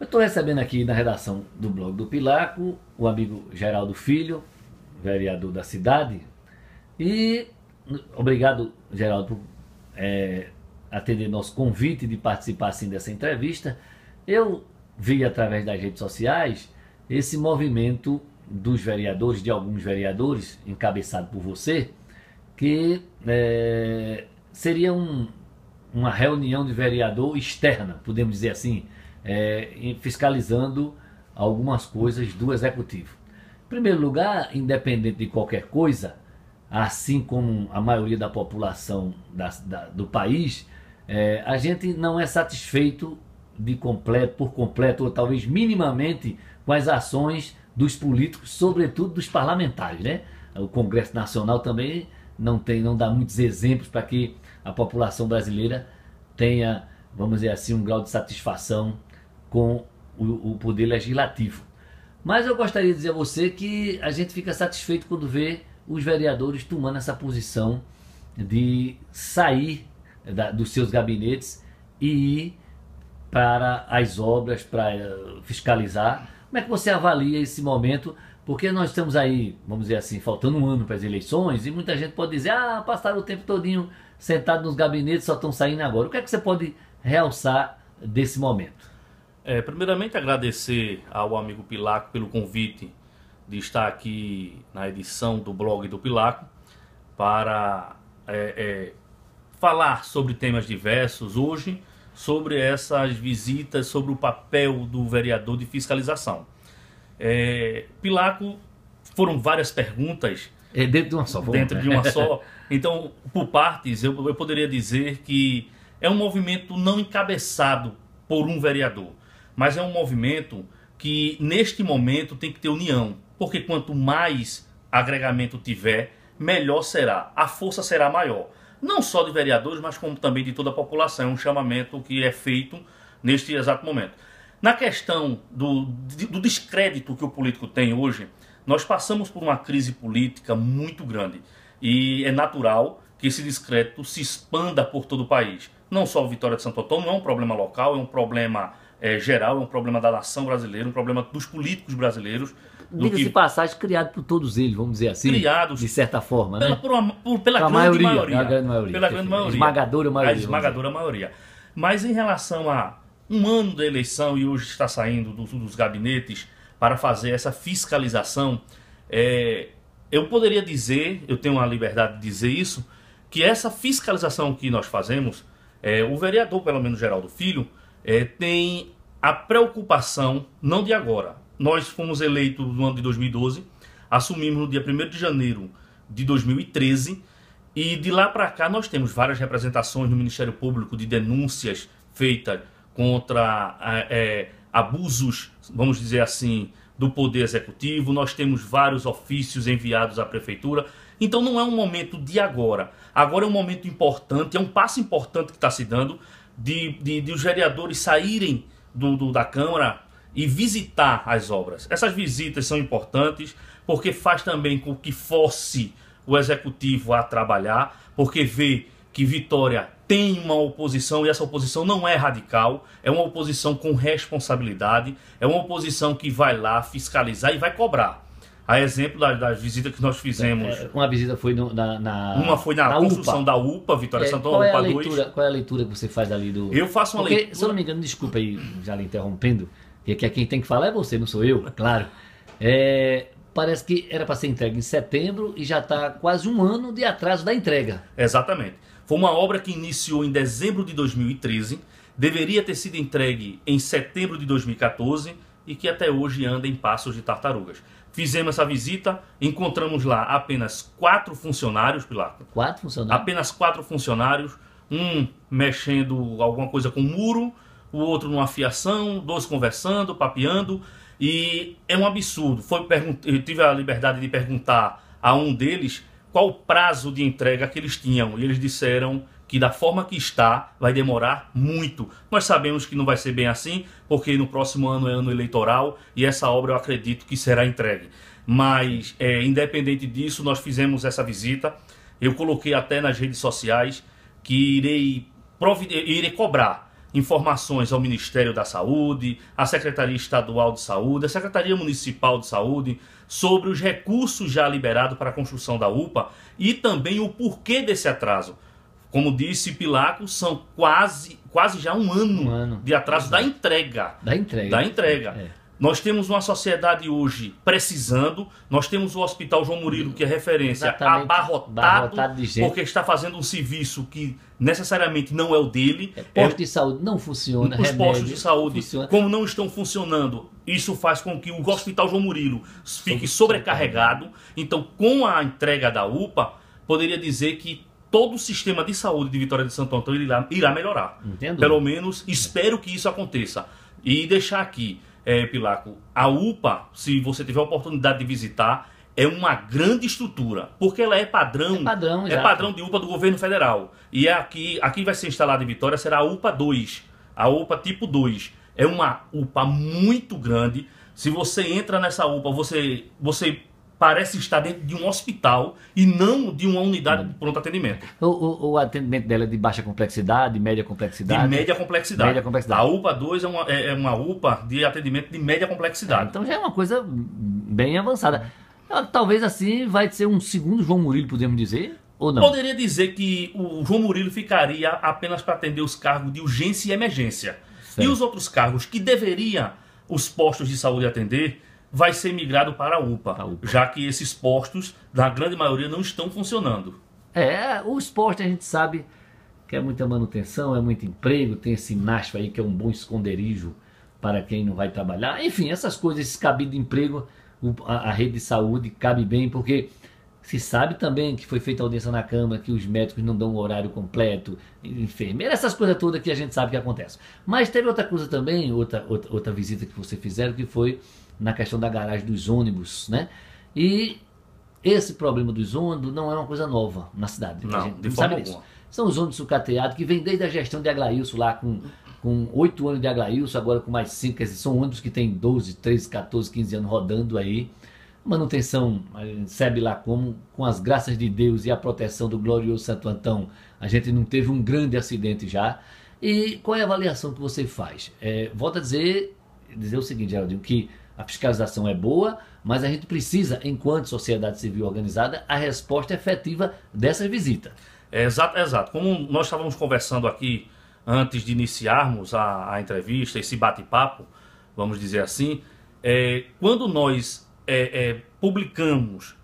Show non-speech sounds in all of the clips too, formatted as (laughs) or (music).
Eu estou recebendo aqui na redação do blog do Pilaco o amigo Geraldo Filho, vereador da cidade. E obrigado, Geraldo, por é, atender nosso convite de participar assim, dessa entrevista. Eu vi através das redes sociais esse movimento dos vereadores, de alguns vereadores, encabeçado por você, que é, seria um, uma reunião de vereador externa, podemos dizer assim, é, fiscalizando algumas coisas do executivo. Em primeiro lugar, independente de qualquer coisa, assim como a maioria da população da, da, do país, é, a gente não é satisfeito de completo, por completo, ou talvez minimamente, com as ações dos políticos, sobretudo dos parlamentares. Né? O Congresso Nacional também não tem, não dá muitos exemplos para que a população brasileira tenha, vamos dizer assim, um grau de satisfação com o, o poder legislativo. Mas eu gostaria de dizer a você que a gente fica satisfeito quando vê os vereadores tomando essa posição de sair eh, da, dos seus gabinetes e ir para as obras, para eh, fiscalizar. Como é que você avalia esse momento? Porque nós estamos aí, vamos dizer assim, faltando um ano para as eleições e muita gente pode dizer, ah, passaram o tempo todinho sentado nos gabinetes, só estão saindo agora. O que é que você pode realçar desse momento? É, primeiramente, agradecer ao amigo Pilaco pelo convite de estar aqui na edição do blog do Pilaco para é, é, falar sobre temas diversos hoje, sobre essas visitas, sobre o papel do vereador de fiscalização. É, Pilaco, foram várias perguntas. É dentro de uma só. Dentro né? de uma (laughs) só. Então, por partes, eu, eu poderia dizer que é um movimento não encabeçado por um vereador mas é um movimento que neste momento tem que ter união, porque quanto mais agregamento tiver, melhor será, a força será maior, não só de vereadores, mas como também de toda a população, é um chamamento que é feito neste exato momento. Na questão do, do descrédito que o político tem hoje, nós passamos por uma crise política muito grande e é natural que esse descrédito se expanda por todo o país. Não só o Vitória de Santo Antônio, não é um problema local, é um problema é, geral, é um problema da nação brasileira, um problema dos políticos brasileiros. Diga-se que... passagem, criado por todos eles, vamos dizer assim. Criados. De certa forma, né? pela, né? Por uma, por, pela, grande maioria, maioria, pela grande maioria. Pela grande maioria. Esmagadora maioria. A esmagadora maioria. Mas em relação a um ano da eleição e hoje está saindo do, dos gabinetes para fazer essa fiscalização, é, eu poderia dizer, eu tenho a liberdade de dizer isso, que essa fiscalização que nós fazemos, é, o vereador, pelo menos Geraldo Filho, é, tem a preocupação, não de agora. Nós fomos eleitos no ano de 2012, assumimos no dia 1 de janeiro de 2013, e de lá para cá nós temos várias representações no Ministério Público de denúncias feitas contra é, abusos, vamos dizer assim, do Poder Executivo, nós temos vários ofícios enviados à Prefeitura. Então não é um momento de agora. Agora é um momento importante, é um passo importante que está se dando de, de, de os vereadores saírem do, do, da Câmara e visitar as obras. Essas visitas são importantes porque faz também com que force o executivo a trabalhar, porque vê que Vitória tem uma oposição e essa oposição não é radical, é uma oposição com responsabilidade, é uma oposição que vai lá fiscalizar e vai cobrar. A exemplo da, da visita que nós fizemos. É, é, uma visita foi no, na, na, Uma foi na, na construção UPA. da UPA, Vitória é, Santana, qual é UPA a leitura, 2. Qual é a leitura que você faz ali do. Eu faço uma Porque, leitura. Se eu não me engano, desculpa aí, já lhe interrompendo, e aqui é quem tem que falar é você, não sou eu, claro. É, parece que era para ser entregue em setembro e já está quase um ano de atraso da entrega. Exatamente. Foi uma obra que iniciou em dezembro de 2013, deveria ter sido entregue em setembro de 2014 e que até hoje anda em passos de tartarugas. Fizemos essa visita, encontramos lá apenas quatro funcionários, Pilar. Quatro funcionários? Apenas quatro funcionários, um mexendo alguma coisa com o muro, o outro numa fiação, dois conversando, papeando, e é um absurdo. Foi eu tive a liberdade de perguntar a um deles qual o prazo de entrega que eles tinham, e eles disseram que da forma que está vai demorar muito. Mas sabemos que não vai ser bem assim, porque no próximo ano é ano eleitoral e essa obra eu acredito que será entregue. Mas é, independente disso, nós fizemos essa visita. Eu coloquei até nas redes sociais que irei, irei cobrar informações ao Ministério da Saúde, à Secretaria Estadual de Saúde, à Secretaria Municipal de Saúde, sobre os recursos já liberados para a construção da UPA e também o porquê desse atraso como disse Pilaco, são quase, quase já um ano, um ano. de atraso Exato. da entrega. Da entrega. Da entrega. É. Nós temos uma sociedade hoje precisando, nós temos o Hospital João Murilo, que é referência, Exatamente. abarrotado, abarrotado porque está fazendo um serviço que necessariamente não é o dele. É, posto é, de saúde não funciona. Os remédio, postos de saúde, funciona. como não estão funcionando, isso faz com que o Hospital João Murilo fique sobrecarregado. Então, com a entrega da UPA, poderia dizer que todo o sistema de saúde de Vitória de Santo Antônio irá, irá melhorar. Entendo. Pelo menos espero que isso aconteça. E deixar aqui, é, Pilaco, a UPA, se você tiver a oportunidade de visitar, é uma grande estrutura, porque ela é padrão. É padrão, é padrão de UPA do governo federal. E é aqui, aqui vai ser instalada em Vitória será a UPA 2, a UPA tipo 2. É uma UPA muito grande. Se você entra nessa UPA, você, você parece estar dentro de um hospital e não de uma unidade de pronto atendimento. O, o, o atendimento dela é de baixa complexidade, média complexidade? De média complexidade. Média complexidade. A UPA 2 é uma, é, é uma UPA de atendimento de média complexidade. É, então já é uma coisa bem avançada. Ah, talvez assim vai ser um segundo João Murilo, podemos dizer? Ou não? Poderia dizer que o João Murilo ficaria apenas para atender os cargos de urgência e emergência. Certo. E os outros cargos que deveria os postos de saúde atender vai ser migrado para a UPA, a UPA, já que esses postos, na grande maioria, não estão funcionando. É, os postos a gente sabe que é muita manutenção, é muito emprego, tem esse NASF aí que é um bom esconderijo para quem não vai trabalhar. Enfim, essas coisas, esse cabido de emprego, a, a rede de saúde cabe bem, porque se sabe também que foi feita audiência na Câmara, que os médicos não dão o horário completo, enfermeira, essas coisas todas que a gente sabe que acontece. Mas teve outra coisa também, outra, outra, outra visita que você fizeram, que foi na questão da garagem dos ônibus, né? E esse problema dos ônibus não é uma coisa nova na cidade. Né? Não, a gente de não forma sabe alguma. São os ônibus sucateados que vem desde a gestão de Aglailso lá com com oito anos de Aglailso, agora com mais cinco, são ônibus que tem 12, 13, 14, 15 anos rodando aí. Manutenção, sabe lá como, com as graças de Deus e a proteção do glorioso Santo Antão, a gente não teve um grande acidente já. E qual é a avaliação que você faz? É, volto a dizer, dizer o seguinte, Geraldinho, que a fiscalização é boa, mas a gente precisa, enquanto sociedade civil organizada, a resposta efetiva dessa visita. É, exato, exato. Como nós estávamos conversando aqui antes de iniciarmos a, a entrevista, esse bate-papo, vamos dizer assim, é, quando nós é, é publicamos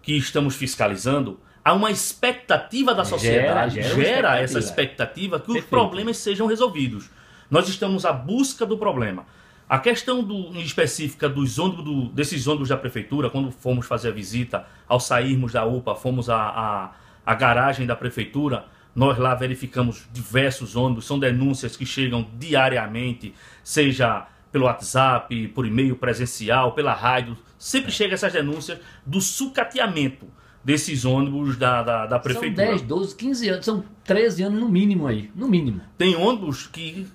que estamos fiscalizando, há uma expectativa da sociedade, gera, gera, gera expectativa. essa expectativa que Perfeito. os problemas sejam resolvidos. Nós estamos à busca do problema. A questão do, específica dos ônibus, do, desses ônibus da prefeitura, quando fomos fazer a visita, ao sairmos da UPA, fomos à, garagem da prefeitura, nós lá verificamos diversos ônibus, são denúncias que chegam diariamente, seja pelo WhatsApp, por e-mail presencial, pela rádio, sempre é. chegam chega essas denúncias do sucateamento desses ônibus da, da, da prefeitura. São 10, 12, 15 anos, são 13 anos no mínimo aí, no mínimo. Tem ônibus que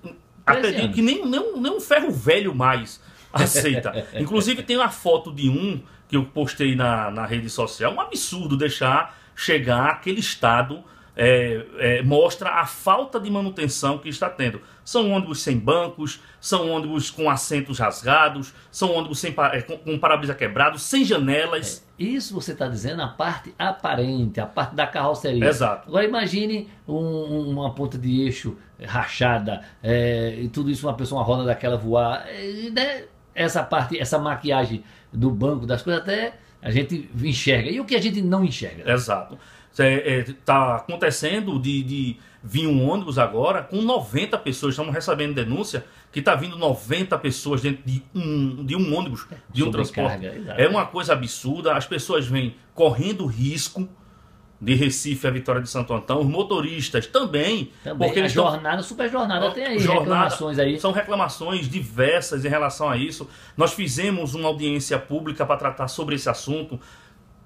até digo que nem, nem, nem um ferro velho mais aceita. (laughs) Inclusive tem uma foto de um que eu postei na, na rede social. Um absurdo deixar chegar aquele estado é, é, mostra a falta de manutenção que está tendo. São ônibus sem bancos, são ônibus com assentos rasgados, são ônibus sem, é, com, com para-brisa quebrado, sem janelas. É. Isso você está dizendo a parte aparente, a parte da carroceria. Exato. Agora imagine um, uma ponta de eixo eh, rachada é, e tudo isso, uma pessoa, uma roda daquela voar. Eh, né? Essa parte, essa maquiagem do banco, das coisas, até a gente enxerga. E o que a gente não enxerga? Exato. Está é, acontecendo de... de Vinha um ônibus agora com 90 pessoas. Estamos recebendo denúncia que está vindo 90 pessoas dentro de um, de um ônibus, de um transporte. É uma coisa absurda. As pessoas vêm correndo risco de Recife a Vitória de Santo Antão, os motoristas também. também porque a eles jornada, estão... super jornada tem aí jornada, reclamações aí. São reclamações diversas em relação a isso. Nós fizemos uma audiência pública para tratar sobre esse assunto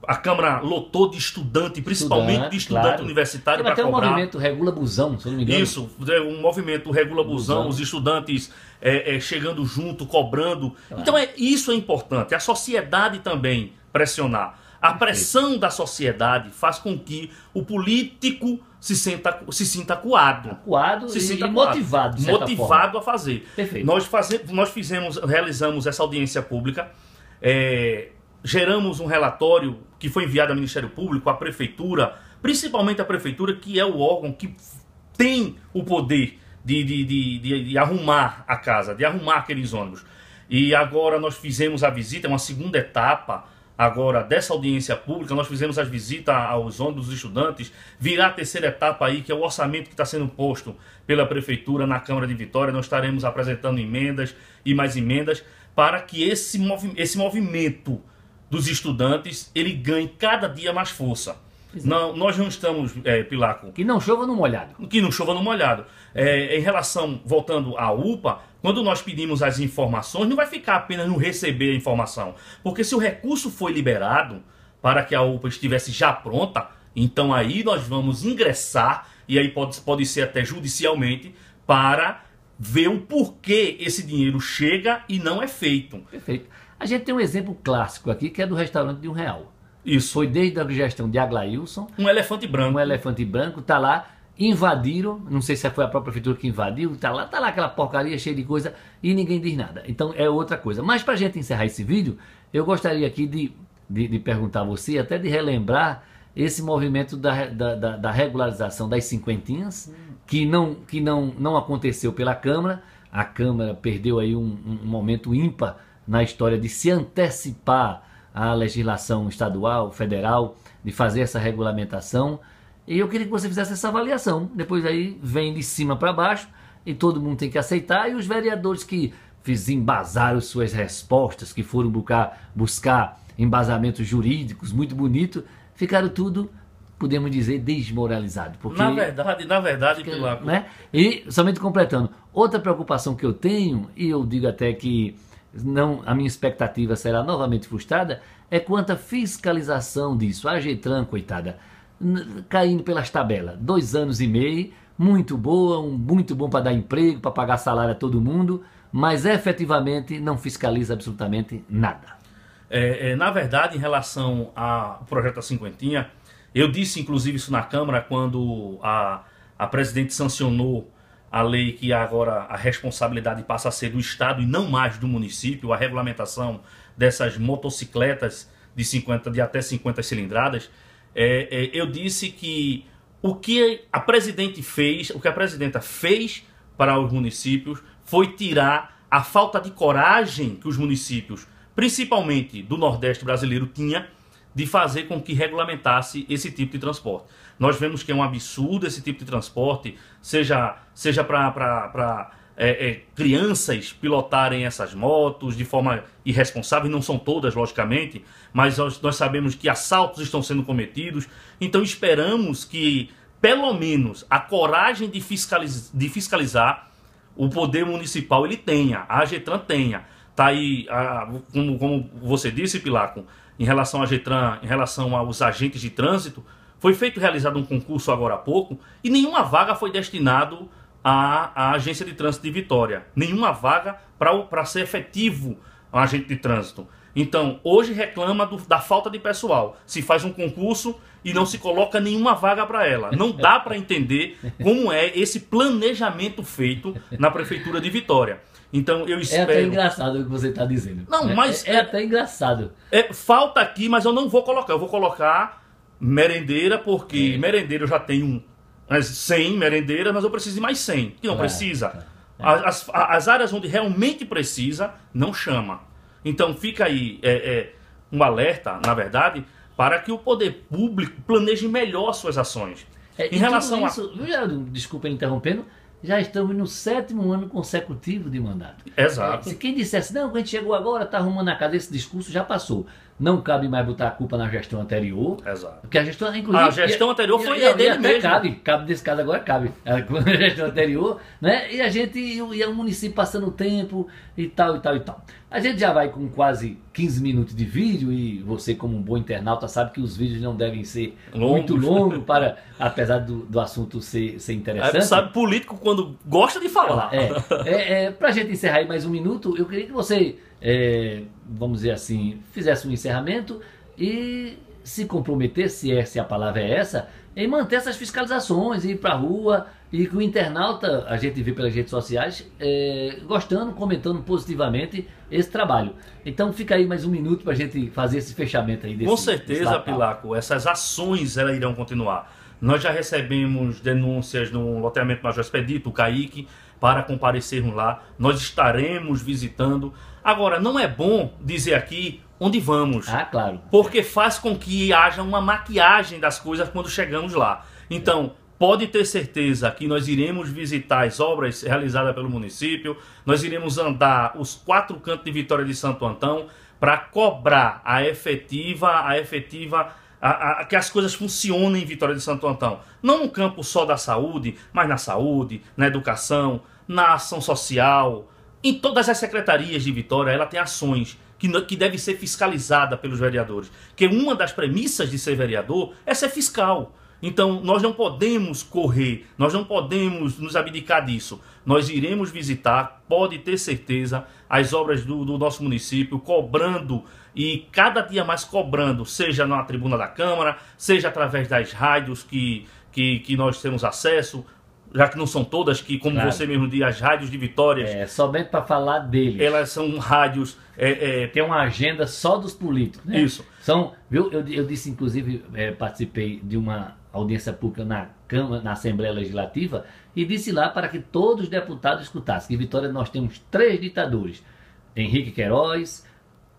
a Câmara lotou de estudante, principalmente estudante, de estudante claro. universitário é, para cobrar. um movimento Regula Busão, se não me engano. Isso, é um movimento Regula Busão, Busão. os estudantes é, é, chegando junto, cobrando. Claro. Então é, isso é importante, a sociedade também pressionar. A pressão da sociedade faz com que o político se, senta, se sinta acuado. Acuado se e, sinta acuado, motivado. Motivado forma. a fazer. Perfeito. Nós, faze, nós fizemos, realizamos essa audiência pública. É, geramos um relatório que foi enviado ao Ministério Público, à Prefeitura, principalmente à Prefeitura, que é o órgão que tem o poder de, de, de, de, arrumar a casa, de arrumar aqueles ônibus. E agora nós fizemos a visita, é uma segunda etapa agora dessa audiência pública, nós fizemos as visitas aos ônibus dos estudantes, virá a terceira etapa aí, que é o orçamento que está sendo posto pela Prefeitura na Câmara de Vitória, nós estaremos apresentando emendas e mais emendas para que esse, movi esse movimento dos estudantes ele ganhe cada dia mais força. É. Não, nós não estamos, é, Pilar. Com... Que não chova no molhado. Que não chova no molhado. É, em relação, voltando à UPA, quando nós pedimos as informações, não vai ficar apenas no receber a informação. Porque se o recurso foi liberado para que a UPA estivesse já pronta, então aí nós vamos ingressar, e aí pode, pode ser até judicialmente, para ver o porquê esse dinheiro chega e não é feito. Perfeito. A gente tem um exemplo clássico aqui, que é do restaurante de um real. Isso. Foi desde a gestão de Aglailson. Um elefante branco. Um elefante branco, tá lá, invadiram, não sei se foi a própria prefeitura que invadiu, tá lá, tá lá aquela porcaria cheia de coisa e ninguém diz nada. Então é outra coisa. Mas pra gente encerrar esse vídeo, eu gostaria aqui de, de, de perguntar a você, até de relembrar esse movimento da, da, da, da regularização das cinquentinhas, hum. que, não, que não, não aconteceu pela Câmara. A Câmara perdeu aí um, um momento ímpar na história de se antecipar à legislação estadual, federal, de fazer essa regulamentação. E eu queria que você fizesse essa avaliação. Depois aí vem de cima para baixo e todo mundo tem que aceitar. E os vereadores que embasaram suas respostas, que foram buscar, buscar embasamentos jurídicos muito bonito, ficaram tudo, podemos dizer, desmoralizado. Porque, na verdade, na verdade, porque, Né? E somente completando, outra preocupação que eu tenho, e eu digo até que não, a minha expectativa será novamente frustrada, é quanto à fiscalização disso. A Getran, coitada, caindo pelas tabelas. Dois anos e meio, muito boa, um, muito bom para dar emprego, para pagar salário a todo mundo, mas efetivamente não fiscaliza absolutamente nada. É, é, na verdade, em relação ao projeto da Cinquentinha, eu disse inclusive isso na Câmara quando a, a presidente sancionou a lei que agora a responsabilidade passa a ser do Estado e não mais do município, a regulamentação dessas motocicletas de, 50, de até 50 cilindradas, é, é, eu disse que o que a presidente fez, o que a presidenta fez para os municípios foi tirar a falta de coragem que os municípios, principalmente do Nordeste brasileiro, tinha de fazer com que regulamentasse esse tipo de transporte. Nós vemos que é um absurdo esse tipo de transporte, seja, seja para é, é, crianças pilotarem essas motos de forma irresponsável, não são todas, logicamente, mas nós, nós sabemos que assaltos estão sendo cometidos, então esperamos que, pelo menos, a coragem de, fiscaliz de fiscalizar o poder municipal ele tenha, a Getran tenha. Tá aí, a, como, como você disse, Pilar, com em relação a Getran, em relação aos agentes de trânsito, foi feito realizado um concurso agora há pouco e nenhuma vaga foi destinada à, à agência de trânsito de Vitória. Nenhuma vaga para ser efetivo um agente de trânsito. Então, hoje reclama do, da falta de pessoal. Se faz um concurso e não se coloca nenhuma vaga para ela. Não dá para entender como é esse planejamento feito na Prefeitura de Vitória. Então eu espero. É até engraçado o que você está dizendo. Não, é, mas. É, é, é, até engraçado. É, falta aqui, mas eu não vou colocar. Eu vou colocar merendeira, porque é. merendeira eu já tenho 100 merendeiras, mas eu preciso de mais 100. Que não é, precisa. Tá. As, as, áreas onde realmente precisa, não chama. Então fica aí é, um alerta, na verdade, para que o poder público planeje melhor suas ações. em relação então, isso, a. desculpa interrompendo já estamos no sétimo ano consecutivo de mandato. Exato. Se quem dissesse, não, quando chegou agora, está arrumando a cabeça, esse discurso já passou não cabe mais botar a culpa na gestão anterior. Exato. Porque a gestão, inclusive. A gestão anterior foi a dele mesmo. Cabe, cabe nesse caso agora, cabe. (laughs) A gestão anterior, né? E a gente, e o município passando o tempo e tal, e tal, e tal. A gente já vai com quase 15 minutos de vídeo e você, como um bom internauta, sabe que os vídeos não devem ser longos. muito (laughs) longos, para, apesar do, do assunto ser, ser é, interessante. É, sabe, político, quando gosta de falar. É, (laughs) é, é, Para a gente encerrar aí mais um minuto, eu queria que você é, vamos dizer assim, fizesse um encerramento e se comprometer, se, é, se a palavra é essa, em manter essas fiscalizações, ir para a rua e que o internauta, a gente vê pelas redes sociais, é, gostando, comentando positivamente esse trabalho. Então fica aí mais um minuto para a gente fazer esse fechamento aí. Desse, Com certeza, Pilaco, essas ações elas irão continuar. Nós já recebemos denúncias no loteamento Major Expedito, o CAIC, para comparecermos lá. Nós estaremos visitando. Agora, não é bom dizer aqui onde vamos. Ah, claro. Porque faz com que haja uma maquiagem das coisas quando chegamos lá. Então, pode ter certeza que nós iremos visitar as obras realizadas pelo município, nós iremos andar os quatro cantos de Vitória de Santo Antão para cobrar a efetiva, a efetiva a, a, que as coisas funcionem em Vitória de Santo Antão. Não no campo só da saúde, mas na saúde, na educação, na ação social. Em todas as secretarias de Vitória, ela tem ações que, que deve ser fiscalizada pelos vereadores. Que uma das premissas de ser vereador é ser fiscal. Então, nós não podemos correr, nós não podemos nos abdicar disso. Nós iremos visitar, pode ter certeza, as obras do, do, nosso município, cobrando e cada dia mais cobrando, seja na tribuna da Câmara, seja através das rádios que, que, que nós temos acesso, já que não são todas, que como claro. você mesmo diz, as rádios de Vitórias... É, somente para falar deles. Elas são rádios... É, é... Tem uma agenda só dos políticos, né? Isso. São, viu, eu, eu disse, inclusive, é, participei de uma audiência pública na Câmara, na Assembleia Legislativa, e disse lá para que todos os deputados escutassem que em Vitória nós temos três ditadores: Henrique Queiroz,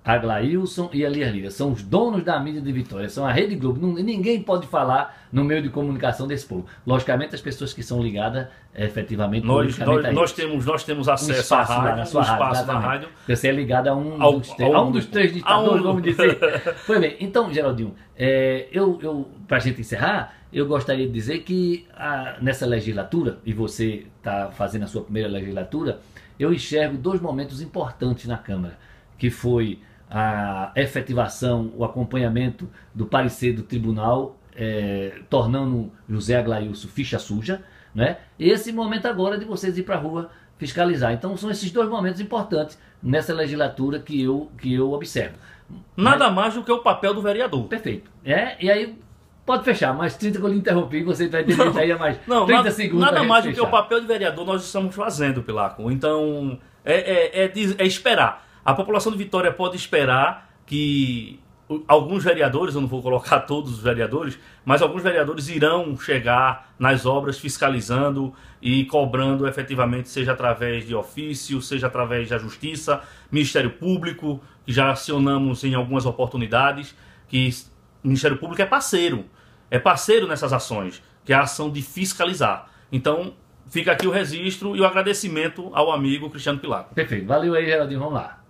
Aglailson e Elias são os donos da mídia de Vitória, são a Rede Globo. Não, ninguém pode falar no meio de comunicação desse povo. Logicamente, as pessoas que são ligadas efetivamente. Nós, nós, nós temos, nós temos acesso à rádio, na sua um rádio, espaço na rádio. Você é ligado a um, ao, dos, ao, a um dos três ditadores, um... vamos dizer. (laughs) pois bem, então, Geraldinho, é, eu, eu para a gente encerrar, eu gostaria de dizer que a, ah, nessa legislatura, e você está fazendo a sua primeira legislatura, eu enxergo dois momentos importantes na Câmara, que foi a efetivação, o acompanhamento do parecer do tribunal, é, tornando José Aglailso ficha suja, né? E esse momento agora de vocês ir para a rua fiscalizar. Então são esses dois momentos importantes nessa legislatura que eu, que eu observo. Nada mais do que o papel do vereador. Perfeito. É, e aí pode fechar, mas 30 que eu lhe interrompi, você vai ter não, aí a mais não, 30 segundos. Nada mais do que o papel de vereador nós estamos fazendo, Pilaco. Então é, é, é, é esperar. A população de Vitória pode esperar que alguns vereadores, eu não vou colocar (laughs) todos os vereadores, mas alguns vereadores irão chegar nas obras fiscalizando e cobrando efetivamente, seja através de ofício, seja através da justiça, Ministério Público, que já acionamos em algumas oportunidades, que o Ministério Público é parceiro, é parceiro nessas ações, que é a ação de fiscalizar. Então, fica aqui o registro e o agradecimento ao amigo Cristiano Pilato. Perfeito, valeu aí, Geraldinho, vamos lá.